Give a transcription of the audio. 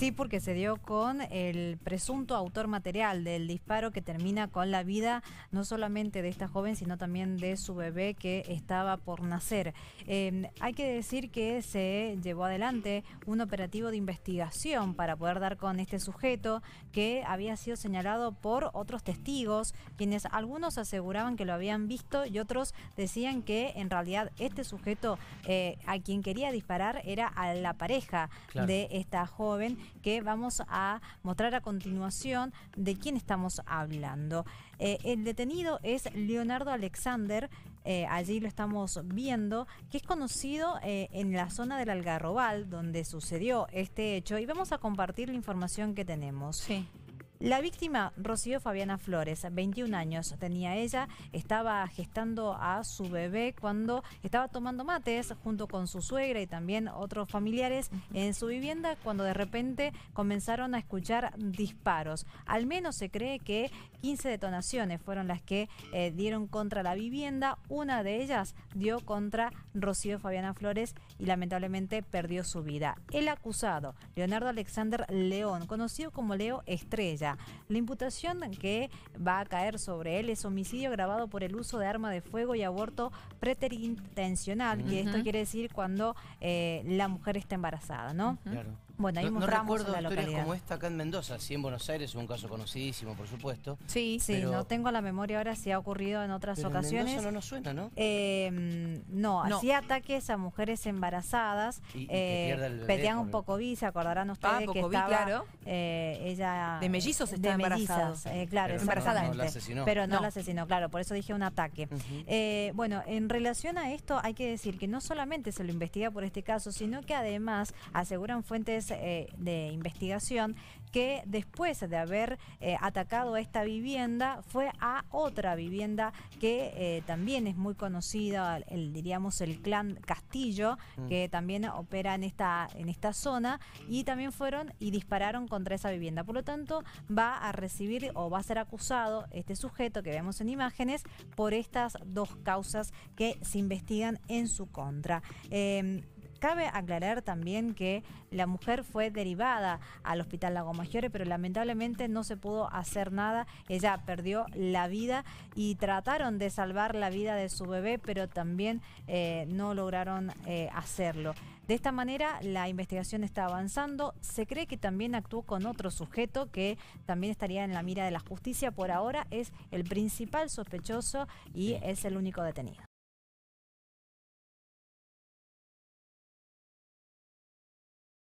Sí, porque se dio con el presunto autor material del disparo que termina con la vida no solamente de esta joven, sino también de su bebé que estaba por nacer. Em, hay que decir que se llevó adelante un operativo de investigación para poder dar con este sujeto que había sido señalado por otros testigos, quienes algunos aseguraban que lo habían visto y otros decían que en realidad este sujeto eh, a quien quería disparar era a la pareja de esta joven que vamos a mostrar a continuación de quién estamos hablando. Eh, el detenido es Leonardo Alexander, eh, allí lo estamos viendo, que es conocido eh, en la zona del Algarrobal, donde sucedió este hecho, y vamos a compartir la información que tenemos. Sí. La víctima, Rocío Fabiana Flores, 21 años tenía ella, estaba gestando a su bebé cuando estaba tomando mates junto con su suegra y también otros familiares en su vivienda cuando de repente comenzaron a escuchar disparos. Al menos se cree que 15 detonaciones fueron las que eh, dieron contra la vivienda, una de ellas dio contra Rocío Fabiana Flores y lamentablemente perdió su vida. El acusado, Leonardo Alexander León, conocido como Leo Estrella, la imputación que va a caer sobre él es homicidio grabado por el uso de arma de fuego y aborto preterintencional, que esto quiere decir cuando eh, la mujer está embarazada, ¿no? Claro. Bueno, hay no, un recuerdo la localidad. como esta acá en Mendoza, sí en Buenos Aires, un caso conocidísimo, por supuesto. Sí, sí, no tengo la memoria ahora si ha ocurrido en otras ocasiones. no nos suena, em, ¿no? no, hacía ataques a mujeres embarazadas, y, eh, un poco vi, se acordarán ah, ustedes que claro. Eh, ella de mellizos está embarazada. Eh, claro, pero embarazada. No, la pero no, la asesinó, claro, por eso dije un ataque. bueno, en relación a esto hay que decir que no solamente se lo investiga por este caso, sino que además aseguran fuentes eh, de investigación que después de haber eh, atacado a esta vivienda fue a otra vivienda que eh, también es muy conocida, el, diríamos el clan Castillo, mm. que también opera en esta, en esta zona, y también fueron y dispararon contra esa vivienda. Por lo tanto, va a recibir o va a ser acusado este sujeto que vemos en imágenes por estas dos causas que se investigan en su contra. Em, Cabe aclarar también que la mujer fue derivada al hospital Lago Maggiore, pero lamentablemente no se pudo hacer nada. Ella perdió la vida y trataron de salvar la vida de su bebé, pero también eh, no lograron eh, hacerlo. De esta manera, la investigación está avanzando. Se cree que también actuó con otro sujeto que también estaría en la mira de la justicia. Por ahora es el principal sospechoso y es el único detenido.